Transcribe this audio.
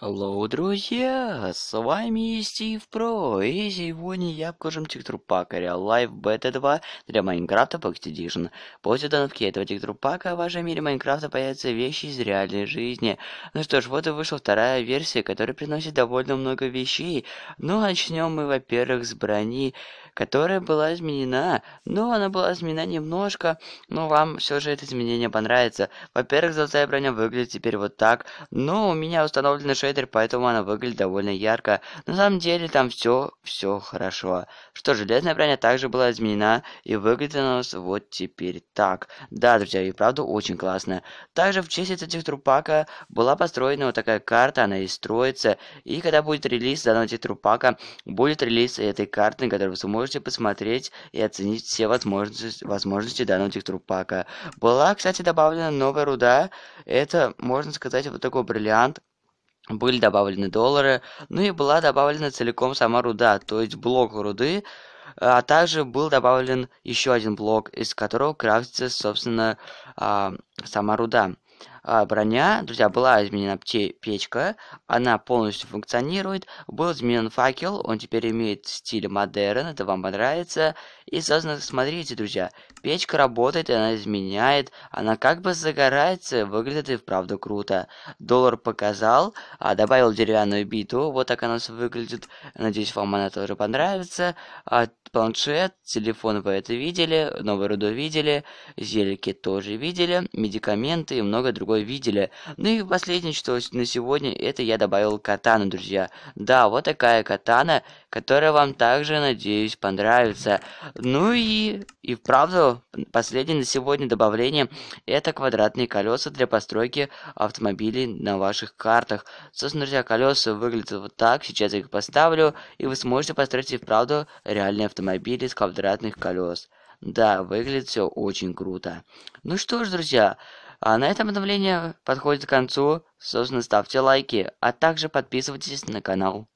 Алло, друзья! С вами Стив Про, и сегодня я покажу текстурпакаря Live Beta 2 для Майнкрафта по Expedition. После доновки этого текстурпака в вашем мире Майнкрафта появятся вещи из реальной жизни. Ну что ж, вот и вышла вторая версия, которая приносит довольно много вещей. Ну, а начнем мы, во-первых, с брони, которая была изменена. Ну, она была изменена немножко, но вам все же это изменение понравится. Во-первых, золотая броня выглядит теперь вот так. Ну, у меня установлена шейдер, поэтому она выглядит довольно ярко. На самом деле там все, все хорошо. Что, железная броня также была изменена и выглядит она у нас вот теперь так. Да, друзья, и правда очень классно. Также в честь этих трупака была построена вот такая карта, она и строится. И когда будет релиз данного типа трупака, будет релиз этой карты, на которой вы сможете посмотреть и оценить все возможности, возможности данного типа трупака. Была, кстати, добавлена новая руда. Это, можно сказать, вот такой бриллиант, были добавлены доллары, ну и была добавлена целиком сама руда, то есть блок руды, а также был добавлен еще один блок, из которого крафтится, собственно, а, сама руда. А, броня, друзья, была изменена печка, она полностью функционирует, был изменен факел, он теперь имеет стиль модерн, это вам понравится, и, соответственно, смотрите, друзья, печка работает, она изменяет, она как бы загорается, выглядит и вправду круто. Доллар показал, а, добавил деревянную биту, вот так она выглядит, надеюсь, вам она тоже понравится, а, планшет, телефон вы это видели, новую руду видели, зельки тоже видели, медикаменты и много другого другой видели. Ну и последнее, что на сегодня, это я добавил катану, друзья. Да, вот такая катана, которая вам также, надеюсь, понравится. Ну и, и вправду, последнее на сегодня добавление, это квадратные колеса для постройки автомобилей на ваших картах. Собственно, друзья, колеса выглядят вот так, сейчас я их поставлю, и вы сможете построить и вправду реальные автомобили с квадратных колес. Да, выглядит все очень круто. Ну что ж, друзья, а на этом обновление подходит к концу. Собственно, ставьте лайки, а также подписывайтесь на канал.